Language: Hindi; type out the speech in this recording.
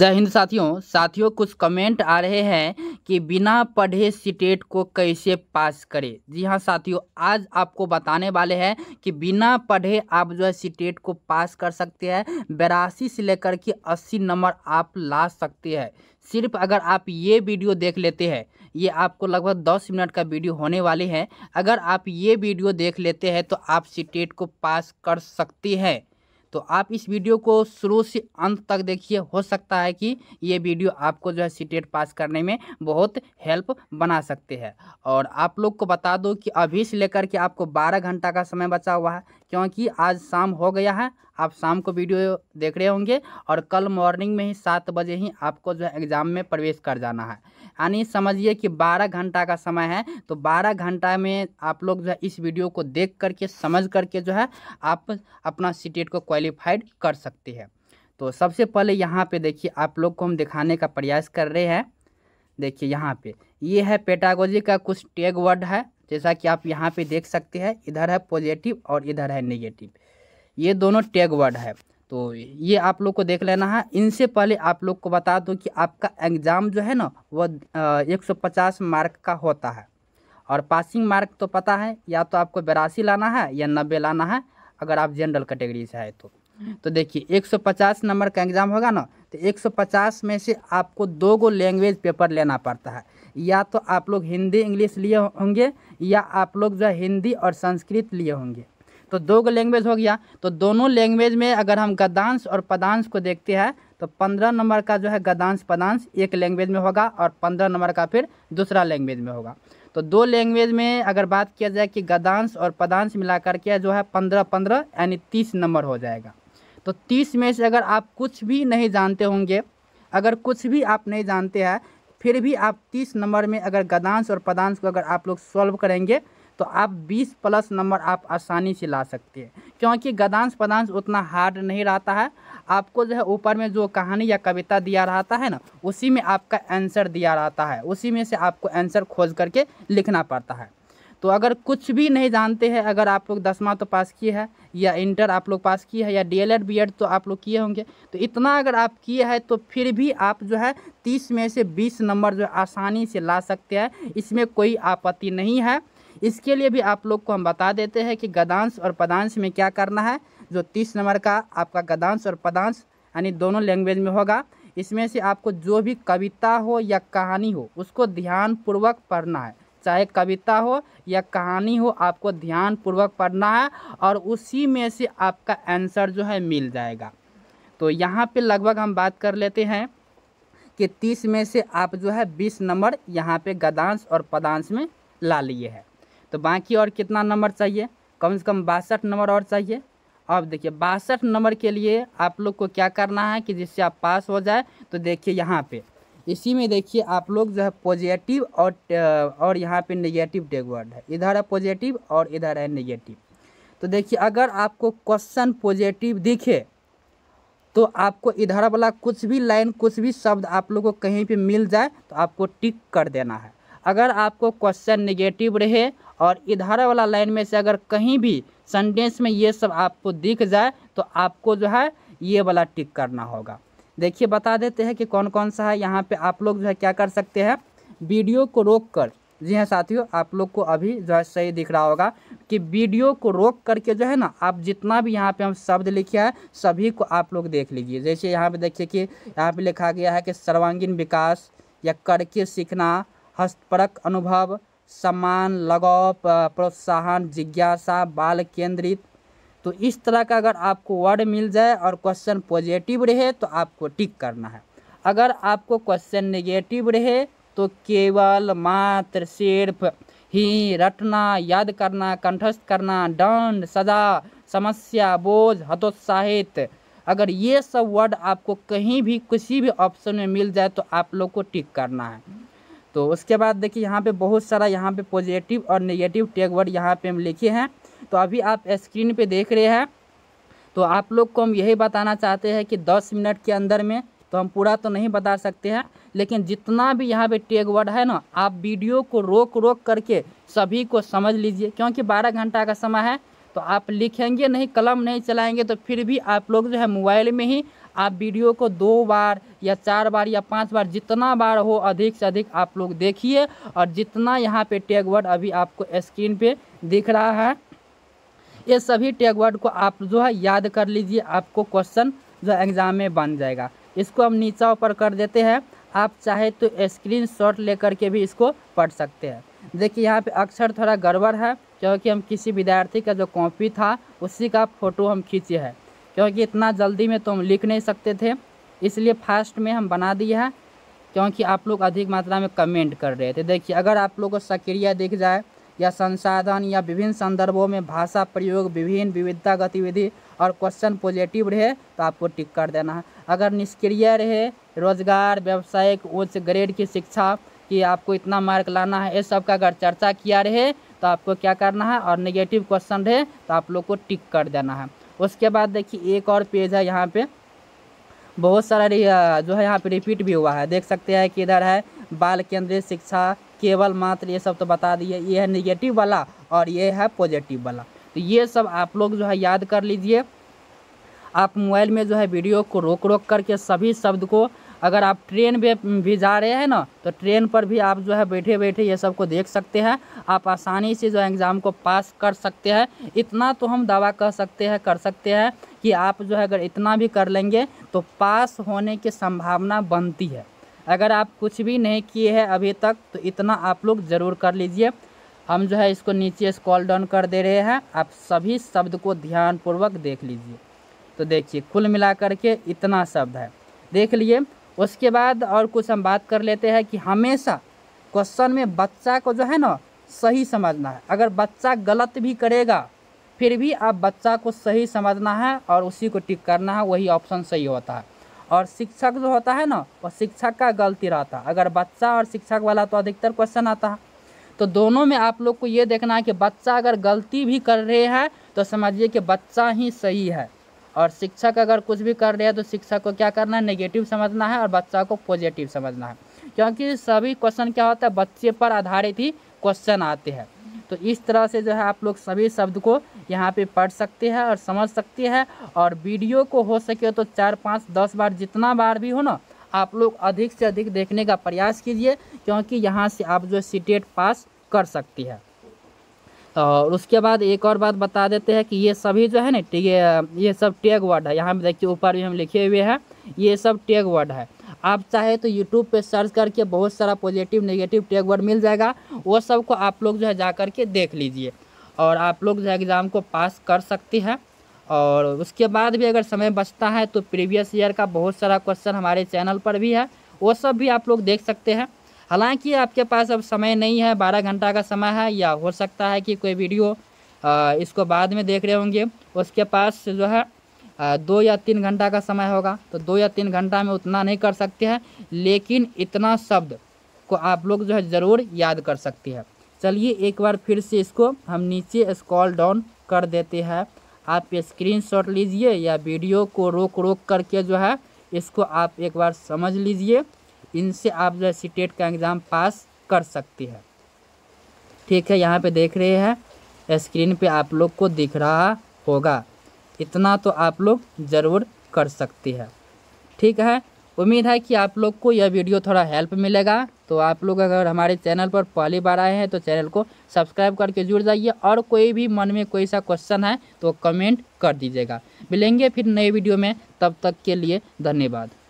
जय हिंद साथियों साथियों कुछ कमेंट आ रहे हैं कि बिना पढ़े सीटेट e को कैसे पास करें जी हाँ साथियों आज आपको बताने वाले हैं कि बिना पढ़े आप जो है सीटेट e को पास कर सकते हैं बेरासी से लेकर के अस्सी नंबर आप ला सकते हैं सिर्फ अगर आप ये वीडियो देख लेते हैं ये आपको लगभग दस मिनट का वीडियो होने वाली है अगर आप ये वीडियो देख लेते हैं तो आप सीटेट e को पास कर सकते हैं तो आप इस वीडियो को शुरू से अंत तक देखिए हो सकता है कि ये वीडियो आपको जो है सी पास करने में बहुत हेल्प बना सकते हैं और आप लोग को बता दो कि अभी से लेकर के आपको बारह घंटा का समय बचा हुआ है क्योंकि आज शाम हो गया है आप शाम को वीडियो देख रहे होंगे और कल मॉर्निंग में ही सात बजे ही आपको जो है एग्ज़ाम में प्रवेश कर जाना है यानी समझिए कि 12 घंटा का समय है तो 12 घंटा में आप लोग जो है इस वीडियो को देख करके समझ करके जो है आप अपना सी e को क्वालिफाइड कर सकते हैं तो सबसे पहले यहाँ पे देखिए आप लोग को हम दिखाने का प्रयास कर रहे हैं देखिए यहाँ पे ये है पेटागोजी का कुछ टैग वर्ड है जैसा कि आप यहाँ पे देख सकते हैं इधर है पॉजिटिव और इधर है नेगेटिव ये दोनों टैग वर्ड है तो ये आप लोग को देख लेना है इनसे पहले आप लोग को बता दूँ कि आपका एग्ज़ाम जो है ना वह 150 मार्क का होता है और पासिंग मार्क तो पता है या तो आपको बेरासी लाना है या नब्बे लाना है अगर आप जनरल कैटेगरी से है तो तो देखिए 150 नंबर का एग्ज़ाम होगा ना तो 150 में से आपको दो गो लैंग्वेज पेपर लेना पड़ता है या तो आप लोग हिंदी इंग्लिश लिए होंगे या आप लोग जो हिंदी और संस्कृत लिए होंगे तो दो गो लैंग्वेज हो गया तो दोनों लैंग्वेज में अगर हम गदांश और पदांश को देखते हैं तो पंद्रह नंबर का जो है गदांश पदांश एक लैंग्वेज में होगा और पंद्रह नंबर का फिर दूसरा लैंग्वेज में होगा तो दो लैंग्वेज में अगर बात किया जाए कि गदांश और पदांश मिला करके जो है पंद्रह पंद्रह यानी तीस नंबर हो जाएगा तो तीस में से अगर आप कुछ भी नहीं जानते होंगे अगर कुछ भी आप नहीं जानते हैं फिर भी आप तीस नंबर में अगर गदांश और पदांश को अगर आप लोग सॉल्व करेंगे तो आप 20 प्लस नंबर आप आसानी से ला सकते हैं क्योंकि गदांश पदांश उतना हार्ड नहीं रहता है आपको जो है ऊपर में जो कहानी या कविता दिया रहता है ना उसी में आपका आंसर दिया रहता है उसी में से आपको आंसर खोज करके लिखना पड़ता है तो अगर कुछ भी नहीं जानते हैं अगर आप लोग दसवां तो पास किए हैं या इंटर आप लोग पास किए हैं या D L Ed B Ed तो आप लोग किए होंगे तो इतना अगर आप किए हैं तो फिर भी आप जो है तीस में से बीस नंबर जो आसानी से ला सकते हैं इसमें कोई आपत्ति नहीं है इसके लिए भी आप लोग को हम बता देते हैं कि गदांश और पदांश में क्या करना है जो तीस नंबर का आपका गदांश और पदांश यानी दोनों लैंग्वेज में होगा इसमें से आपको जो भी कविता हो या कहानी हो उसको ध्यानपूर्वक पढ़ना है चाहे कविता हो या कहानी हो आपको ध्यानपूर्वक पढ़ना है और उसी में से आपका आंसर जो है मिल जाएगा तो यहाँ पे लगभग हम बात कर लेते हैं कि तीस में से आप जो है बीस नंबर यहाँ पे गदांश और पदांश में ला लिए हैं तो बाकी और कितना नंबर चाहिए कम से कम बासठ नंबर और चाहिए अब देखिए बासठ नंबर के लिए आप लोग को क्या करना है कि जिससे आप पास हो जाए तो देखिए यहाँ पे इसी में देखिए आप लोग जो है पॉजिटिव और और यहाँ पे नेगेटिव डेगवर्ड है इधर है पॉजिटिव और इधर है नेगेटिव तो देखिए अगर आपको क्वेश्चन पॉजिटिव दिखे तो आपको इधर वाला कुछ भी लाइन कुछ भी शब्द आप लोग को कहीं पर मिल जाए तो आपको टिक कर देना है अगर आपको क्वेश्चन निगेटिव रहे और इधर वाला लाइन में से अगर कहीं भी सेंटेंस में ये सब आपको दिख जाए तो आपको जो है ये वाला टिक करना होगा देखिए बता देते हैं कि कौन कौन सा है यहाँ पे आप लोग जो है क्या कर सकते हैं वीडियो को रोक कर जी हाँ साथियों आप लोग को अभी जो है सही दिख रहा होगा कि वीडियो को रोक करके जो है ना आप जितना भी यहाँ पे हम शब्द लिखे हैं सभी को आप लोग देख लीजिए जैसे यहाँ पे देखिए कि यहाँ पे लिखा गया है कि सर्वांगीण विकास या करके सीखना हस्तपरक अनुभव सम्मान लगाव प्रोत्साहन जिज्ञासा बाल केंद्रित तो इस तरह का अगर आपको वर्ड मिल जाए और क्वेश्चन पॉजिटिव रहे तो आपको टिक करना है अगर आपको क्वेश्चन नेगेटिव रहे तो केवल मात्र सिर्फ ही रटना याद करना कंठस्थ करना दंड सजा समस्या बोझ हतोत्साहित अगर ये सब वर्ड आपको कहीं भी किसी भी ऑप्शन में मिल जाए तो आप लोग को टिक करना है तो उसके बाद देखिए यहाँ पे बहुत सारा यहाँ पे पॉजिटिव और नेगेटिव टैग वर्ड यहाँ पे हम लिखे हैं तो अभी आप स्क्रीन पे देख रहे हैं तो आप लोग को हम यही बताना चाहते हैं कि 10 मिनट के अंदर में तो हम पूरा तो नहीं बता सकते हैं लेकिन जितना भी यहाँ पे टैग वर्ड है ना आप वीडियो को रोक रोक करके सभी को समझ लीजिए क्योंकि बारह घंटा का समय है तो आप लिखेंगे नहीं कलम नहीं चलाएंगे तो फिर भी आप लोग जो है मोबाइल में ही आप वीडियो को दो बार या चार बार या पांच बार जितना बार हो अधिक से अधिक आप लोग देखिए और जितना यहाँ पे टैग वर्ड अभी आपको स्क्रीन पे दिख रहा है ये सभी टैग वर्ड को आप जो है याद कर लीजिए आपको क्वेश्चन जो एग्ज़ाम में बन जाएगा इसको हम नीचा ऊपर कर देते हैं आप चाहे तो स्क्रीन शॉट लेकर के भी इसको पढ़ सकते हैं देखिए यहाँ पर अक्षर थोड़ा गड़बड़ है क्योंकि हम किसी विद्यार्थी का जो कॉपी था उसी का फ़ोटो हम खींचे हैं क्योंकि इतना जल्दी में तो हम लिख नहीं सकते थे इसलिए फास्ट में हम बना दिया है क्योंकि आप लोग अधिक मात्रा में कमेंट कर रहे थे देखिए अगर आप लोगों को सक्रिय दिख जाए या संसाधन या विभिन्न संदर्भों में भाषा प्रयोग विभिन्न विविधता गतिविधि और क्वेश्चन पॉजिटिव रहे तो आपको टिक कर देना है अगर निष्क्रिय रहे रोजगार व्यावसायिक उच्च ग्रेड की शिक्षा कि आपको इतना मार्क लाना है ये सब का अगर चर्चा किया रहे तो आपको क्या करना है और नेगेटिव क्वेश्चन रहे तो आप लोग को टिक कर देना है उसके बाद देखिए एक और पेज है यहाँ पे बहुत सारा जो है यहाँ पे रिपीट भी हुआ है देख सकते हैं कि इधर है बाल केंद्रित शिक्षा केवल मात्र ये सब तो बता दिए ये है निगेटिव वाला और ये है पॉजिटिव वाला तो ये सब आप लोग जो है याद कर लीजिए आप मोबाइल में जो है वीडियो को रोक रोक करके सभी शब्द को अगर आप ट्रेन में भी जा रहे हैं ना तो ट्रेन पर भी आप जो है बैठे बैठे ये सब को देख सकते हैं आप आसानी से जो एग्ज़ाम को पास कर सकते हैं इतना तो हम दावा कह सकते हैं कर सकते हैं कि आप जो है अगर इतना भी कर लेंगे तो पास होने की संभावना बनती है अगर आप कुछ भी नहीं किए हैं अभी तक तो इतना आप लोग ज़रूर कर लीजिए हम जो है इसको नीचे स्कॉल डाउन कर दे रहे हैं आप सभी शब्द को ध्यानपूर्वक देख लीजिए तो देखिए कुल मिलाकर के इतना शब्द है देख लिए उसके बाद और कुछ हम बात कर लेते हैं कि हमेशा क्वेश्चन में बच्चा को जो है ना सही समझना है अगर बच्चा गलत भी करेगा फिर भी आप बच्चा को सही समझना है और उसी को टिक करना है वही ऑप्शन सही होता है और शिक्षक जो होता है ना वो शिक्षक का गलती रहता है अगर बच्चा और शिक्षक वाला तो अधिकतर क्वेश्चन आता है तो दोनों में आप लोग को ये देखना है कि बच्चा अगर गलती भी कर रहे हैं तो समझिए कि बच्चा ही सही है और शिक्षक अगर कुछ भी कर रहे हैं तो शिक्षक को क्या करना है नेगेटिव समझना है और बच्चा को पॉजिटिव समझना है क्योंकि सभी क्वेश्चन क्या होता है बच्चे पर आधारित ही क्वेश्चन आते हैं तो इस तरह से जो है आप लोग सभी शब्द को यहाँ पे पढ़ सकते हैं और समझ सकते हैं और वीडियो को हो सके तो चार पाँच दस बार जितना बार भी हो ना आप लोग अधिक से अधिक देखने का प्रयास कीजिए क्योंकि यहाँ से आप जो सी पास e कर सकती है और उसके बाद एक और बात बता देते हैं कि ये सभी जो है ना ये सब टैग वर्ड है यहाँ पे देखिए ऊपर भी हम लिखे हुए हैं ये सब टैग वर्ड है आप चाहे तो यूट्यूब पे सर्च करके बहुत सारा पॉजिटिव नेगेटिव टैग वर्ड मिल जाएगा वो सब को आप लोग जो है जा कर के देख लीजिए और आप लोग जो है एग्ज़ाम को पास कर सकती है और उसके बाद भी अगर समय बचता है तो प्रीवियस ईयर का बहुत सारा क्वेश्चन हमारे चैनल पर भी है वो सब भी आप लोग देख सकते हैं हालांकि आपके पास अब समय नहीं है बारह घंटा का समय है या हो सकता है कि कोई वीडियो इसको बाद में देख रहे होंगे उसके पास जो है दो या तीन घंटा का समय होगा तो दो या तीन घंटा में उतना नहीं कर सकते हैं लेकिन इतना शब्द को आप लोग जो है ज़रूर याद कर सकते हैं चलिए एक बार फिर से इसको हम नीचे स्क्रॉल डाउन कर देते हैं आप स्क्रीन शॉट लीजिए या वीडियो को रोक रोक करके जो है इसको आप एक बार समझ लीजिए इनसे आप जो है सी e का एग्ज़ाम पास कर सकती है ठीक है यहाँ पे देख रहे हैं स्क्रीन पे आप लोग को दिख रहा होगा इतना तो आप लोग ज़रूर कर सकती है ठीक है उम्मीद है कि आप लोग को यह वीडियो थोड़ा हेल्प मिलेगा तो आप लोग अगर हमारे चैनल पर पहली बार आए हैं तो चैनल को सब्सक्राइब करके जुड़ जाइए और कोई भी मन में कोई सा क्वेश्चन है तो कमेंट कर दीजिएगा मिलेंगे फिर नए वीडियो में तब तक के लिए धन्यवाद